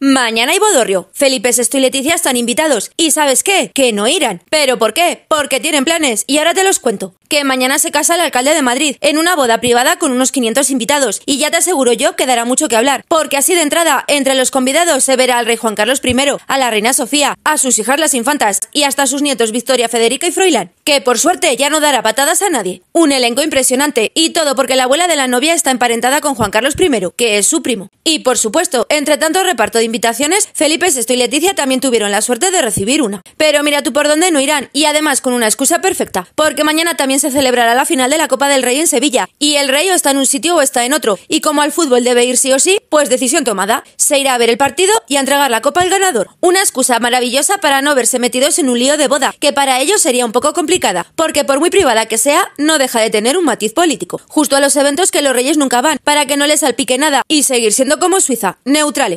Mañana hay bodorrio. Felipe Sesto y Leticia están invitados. ¿Y sabes qué? Que no irán. ¿Pero por qué? Porque tienen planes. Y ahora te los cuento. Que mañana se casa el alcalde de Madrid en una boda privada con unos 500 invitados. Y ya te aseguro yo que dará mucho que hablar. Porque así de entrada, entre los convidados se verá al rey Juan Carlos I, a la reina Sofía, a sus hijas las infantas y hasta a sus nietos Victoria, Federica y Froilán. Que por suerte ya no dará patadas a nadie. Un elenco impresionante. Y todo porque la abuela de la novia está emparentada con Juan Carlos I, que es su primo. Y por supuesto, entre tanto reparto de invitaciones, Felipe Sesto y Leticia también tuvieron la suerte de recibir una. Pero mira tú por dónde no irán, y además con una excusa perfecta, porque mañana también se celebrará la final de la Copa del Rey en Sevilla, y el Rey o está en un sitio o está en otro, y como al fútbol debe ir sí o sí, pues decisión tomada, se irá a ver el partido y a entregar la Copa al ganador. Una excusa maravillosa para no verse metidos en un lío de boda, que para ellos sería un poco complicada, porque por muy privada que sea, no deja de tener un matiz político, justo a los eventos que los reyes nunca van, para que no les salpique nada, y seguir siendo como Suiza, neutrales.